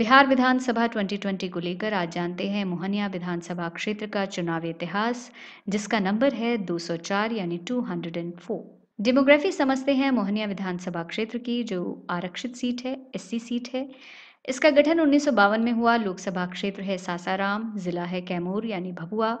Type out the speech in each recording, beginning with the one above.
बिहार विधानसभा 2020 को लेकर आज जानते हैं मोहनिया विधानसभा क्षेत्र का चुनावी इतिहास जिसका नंबर है 204 यानी 204 डेमोग्राफी समझते हैं मोहनिया विधानसभा क्षेत्र की जो आरक्षित सीट है एससी सीट है इसका गठन उन्नीस में हुआ लोकसभा क्षेत्र है सासाराम जिला है कैमूर यानी भभुआ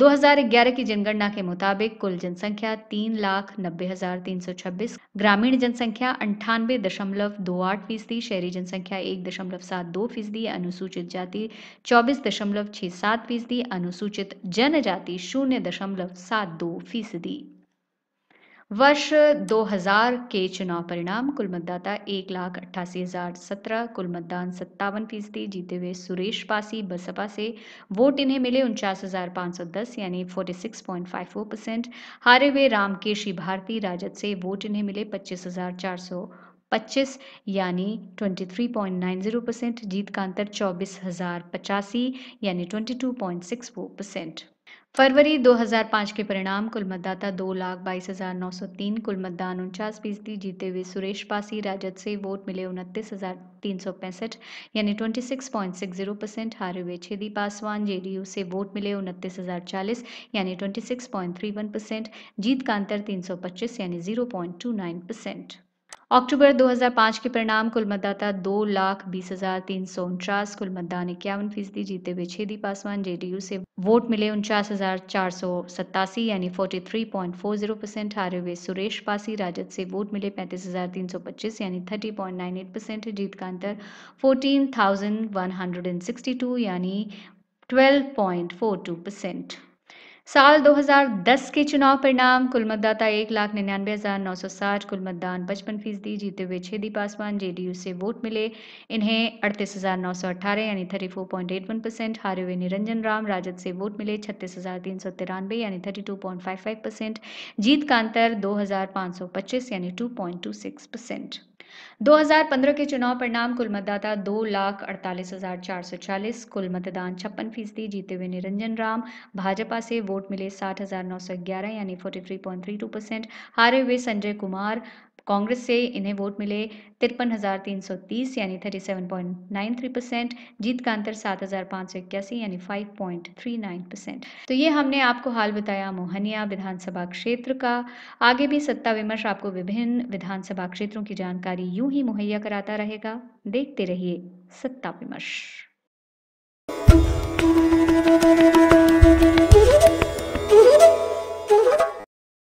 2011 की जनगणना के मुताबिक कुल जनसंख्या तीन लाख नब्बे हजार तीन सौ छब्बीस ग्रामीण जनसंख्या अंठानवे दशमलव दो आठ फीसदी शहरी जनसंख्या एक दशमलव सात दो फीसदी अनुसूचित जाति चौबीस दशमलव छह सात फीसदी अनुसूचित जनजाति शून्य दशमलव सात दो फीसदी वर्ष 2000 के चुनाव परिणाम कुल मतदाता एक लाख अट्ठासी हजार सत्रह कुल मतदान सत्तावन फीसदी जीते हुए सुरेश पासी बसपा से वोट इन्हें मिले उनचास हजार पाँच सौ दस यानी forty six point five four percent हारे हुए रामकेशी भारती राजद से वोट इन्हें मिले पच्चीस हजार चार सौ पच्चीस यानी twenty three point nine zero percent जीत का अंतर चौबीस हजार पचासी यानी twenty two point six four percent फरवरी 2005 के परिणाम कुल मतदाता दो लाख बाईस हजार नौ सौ तीन कुल मतदान उनचास फीसदी जीते हुए सुरेश पासी राजद से वोट मिले उनतीस हजार तीन सौ पैंसठ यानी twenty six point six zero percent हारे हुए छेदी पासवान जेडीयू से वोट मिले उनतीस हजार चालीस यानी twenty six point three one percent जीत का अंतर तीन सौ पच्चीस यानी zero point two nine percent अक्टूबर 2005 के परिणाम कुल मतदाता दो लाख बीस हजार तीन सौ उनचास कुल मतदान इक्यावन फीसदी जीते हुए छेदी पासवान जेडीयू से वोट मिले उनचास हजार चार सौ सत्तासी यानी forty three point four zero percent हारे हुए सुरेश पासी राजद से वोट मिले पैंतीस हजार तीन सौ पच्चीस यानी thirty point nine eight percent जीत का अंतर टू यानी टू परसेंट साल 2010 के चुनाव परिणाम कुल मतदाता एक लाख निन्यानवे हज़ार नौ सौ साठ कुल मतदान पचपन फीसदी जीते हुए छेदी पासवान जेडीयू से वोट मिले इन्हें अड़तीस हज़ार नौ सौ अट्ठारह यानी thirty four point eight one percent हारे हुए निरंजन राम राजद से वोट मिले छत्तीस हज़ार तीन सौ तिरानवे यानी thirty two point five five percent जीत का अंतर दो हज़ार पाँच सौ पच्चीस यानी two point two six percent 2015 के चुनाव परिणाम कुल मतदाता दो लाख अड़तालीस हजार चार सौ चालीस कुल मतदान छप्पन फीसदी जीते हुए निरंजन राम भाजपा से वोट मिले साठ हजार नौ सौ ग्यारह यानी forty three point three two percent हारे हुए संजय कुमार कांग्रेस से इन्हें वोट मिले तिरपन हज़ार तीन सौ तीस यानी thirty seven point nine three percent जीत का अंतर सात हज़ार पाँच सौ इक्यासी यानी five point three nine percent तो ये हमने आपको हाल बताया मोहनिया विधानसभा क्षेत्र का आगे भी सत्ता विमर्श आपको विभिन्न विधानसभा क्षेत्रों की जानकारी यूं ही मुहैया कराता रहेगा देखते रहिए सत्ता विमर्श